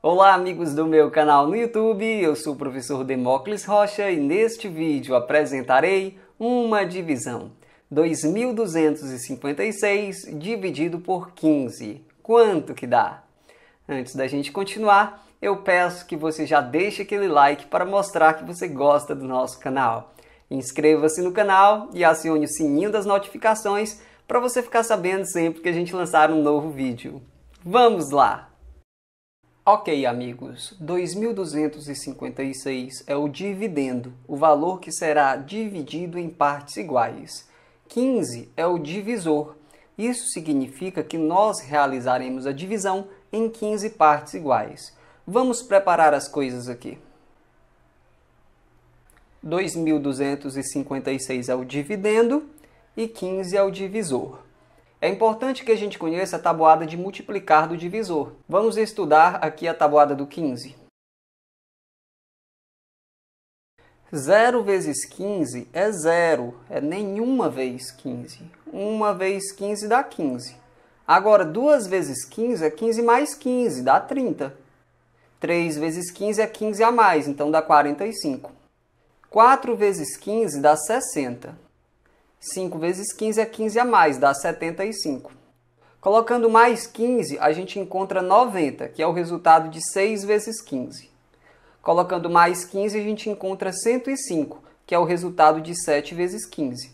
Olá amigos do meu canal no YouTube, eu sou o professor Demócles Rocha e neste vídeo apresentarei uma divisão. 2.256 dividido por 15. Quanto que dá? Antes da gente continuar, eu peço que você já deixe aquele like para mostrar que você gosta do nosso canal. Inscreva-se no canal e acione o sininho das notificações para você ficar sabendo sempre que a gente lançar um novo vídeo. Vamos lá! Ok, amigos, 2.256 é o dividendo, o valor que será dividido em partes iguais. 15 é o divisor. Isso significa que nós realizaremos a divisão em 15 partes iguais. Vamos preparar as coisas aqui. 2.256 é o dividendo e 15 é o divisor. É importante que a gente conheça a tabuada de multiplicar do divisor. Vamos estudar aqui a tabuada do 15. 0 vezes 15 é zero, é nenhuma vez 15. Uma vez 15 dá 15. Agora, 2 vezes 15 é 15 mais 15, dá 30. 3 vezes 15 é 15 a mais, então dá 45. 4 vezes 15 dá 60. 5 vezes 15 é 15 a mais, dá 75. Colocando mais 15, a gente encontra 90, que é o resultado de 6 vezes 15. Colocando mais 15, a gente encontra 105, que é o resultado de 7 vezes 15.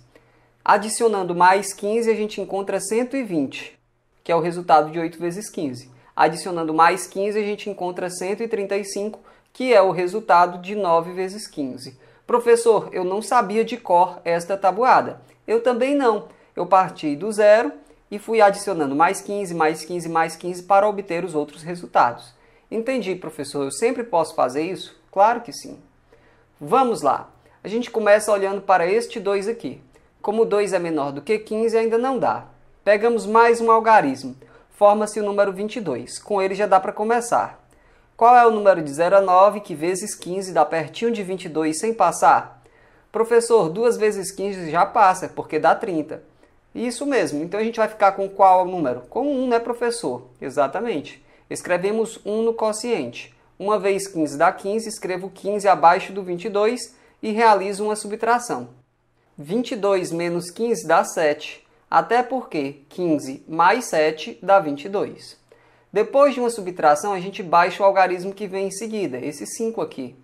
Adicionando mais 15, a gente encontra 120, que é o resultado de 8 vezes 15. Adicionando mais 15, a gente encontra 135, que é o resultado de 9 vezes 15. Professor, eu não sabia de cor esta tabuada. Eu também não. Eu parti do zero e fui adicionando mais 15, mais 15, mais 15 para obter os outros resultados. Entendi, professor, eu sempre posso fazer isso? Claro que sim. Vamos lá. A gente começa olhando para este 2 aqui. Como 2 é menor do que 15, ainda não dá. Pegamos mais um algarismo. Forma-se o número 22. Com ele já dá para começar. Qual é o número de 0 a 9 que vezes 15 dá pertinho de 22 sem passar? Professor, 2 vezes 15 já passa, porque dá 30. Isso mesmo. Então a gente vai ficar com qual número? Com 1, né, professor? Exatamente. Escrevemos 1 no quociente. 1 vez 15 dá 15, escrevo 15 abaixo do 22 e realizo uma subtração. 22 menos 15 dá 7, até porque 15 mais 7 dá 22. Depois de uma subtração, a gente baixa o algarismo que vem em seguida, esse 5 aqui.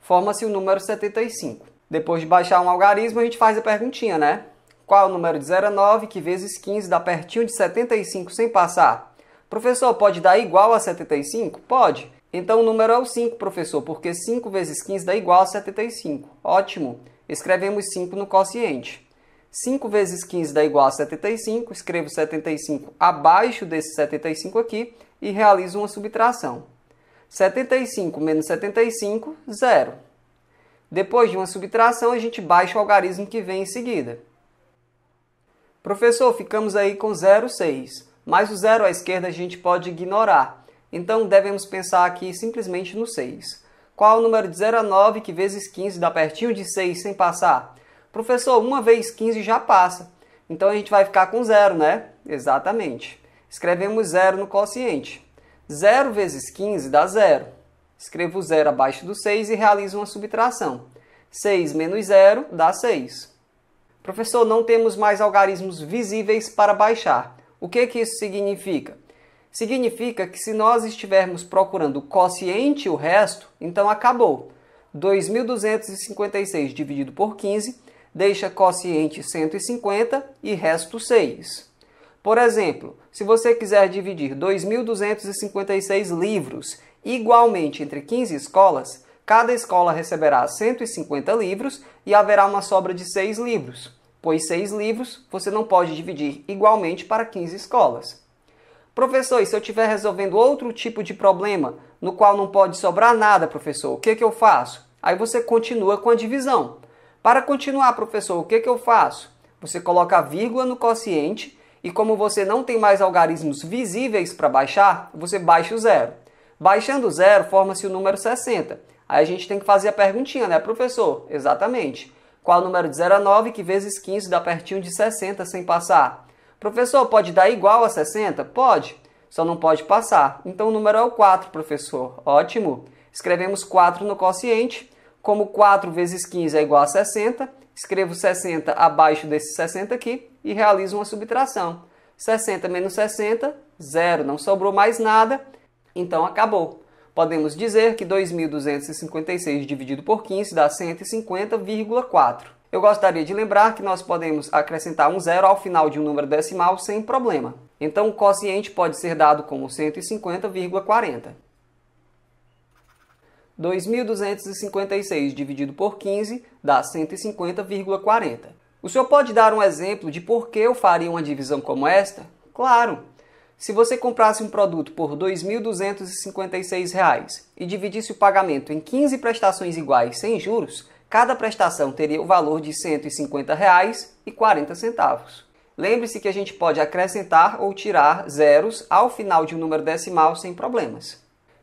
Forma-se o número 75. Depois de baixar um algarismo, a gente faz a perguntinha, né? Qual é o número de 0 a 9 que vezes 15 dá pertinho de 75 sem passar? Professor, pode dar igual a 75? Pode. Então o número é o 5, professor, porque 5 vezes 15 dá igual a 75. Ótimo. Escrevemos 5 no quociente. 5 vezes 15 dá igual a 75, escrevo 75 abaixo desse 75 aqui e realizo uma subtração. 75 menos 75, zero. Depois de uma subtração, a gente baixa o algarismo que vem em seguida. Professor, ficamos aí com 0,6, mas o 0 à esquerda a gente pode ignorar. Então devemos pensar aqui simplesmente no 6. Qual o número de 0 a 9 que vezes 15 dá pertinho de 6 sem passar? Professor, uma vez 15 já passa. Então a gente vai ficar com 0, né? Exatamente. Escrevemos 0 no quociente. 0 vezes 15 dá 0. Escrevo 0 abaixo do 6 e realizo uma subtração. 6 menos 0 dá 6. Professor, não temos mais algarismos visíveis para baixar. O que, é que isso significa? Significa que se nós estivermos procurando o quociente o resto, então acabou. 2.256 dividido por 15 deixa quociente 150 e resto 6. Por exemplo, se você quiser dividir 2.256 livros Igualmente, entre 15 escolas, cada escola receberá 150 livros e haverá uma sobra de 6 livros, pois 6 livros você não pode dividir igualmente para 15 escolas. Professor, e se eu estiver resolvendo outro tipo de problema no qual não pode sobrar nada, professor, o que, que eu faço? Aí você continua com a divisão. Para continuar, professor, o que, que eu faço? Você coloca a vírgula no quociente e, como você não tem mais algarismos visíveis para baixar, você baixa o zero. Baixando zero, forma-se o número 60. Aí a gente tem que fazer a perguntinha, né, professor? Exatamente. Qual o número de 0 a 9 que vezes 15 dá pertinho de 60 sem passar? Professor, pode dar igual a 60? Pode, só não pode passar. Então o número é o 4, professor. Ótimo. Escrevemos 4 no quociente. Como 4 vezes 15 é igual a 60, escrevo 60 abaixo desse 60 aqui e realizo uma subtração. 60 menos 60, zero. Não sobrou mais nada. Então acabou. Podemos dizer que 2.256 dividido por 15 dá 150,4. Eu gostaria de lembrar que nós podemos acrescentar um zero ao final de um número decimal sem problema. Então o quociente pode ser dado como 150,40. 2.256 dividido por 15 dá 150,40. O senhor pode dar um exemplo de por que eu faria uma divisão como esta? Claro, se você comprasse um produto por R$ 2.256 e dividisse o pagamento em 15 prestações iguais sem juros, cada prestação teria o valor de R$ 150,40. Lembre-se que a gente pode acrescentar ou tirar zeros ao final de um número decimal sem problemas.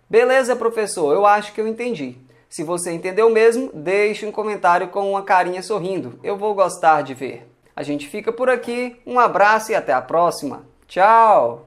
Beleza, professor, eu acho que eu entendi. Se você entendeu mesmo, deixe um comentário com uma carinha sorrindo. Eu vou gostar de ver. A gente fica por aqui, um abraço e até a próxima. Tchau!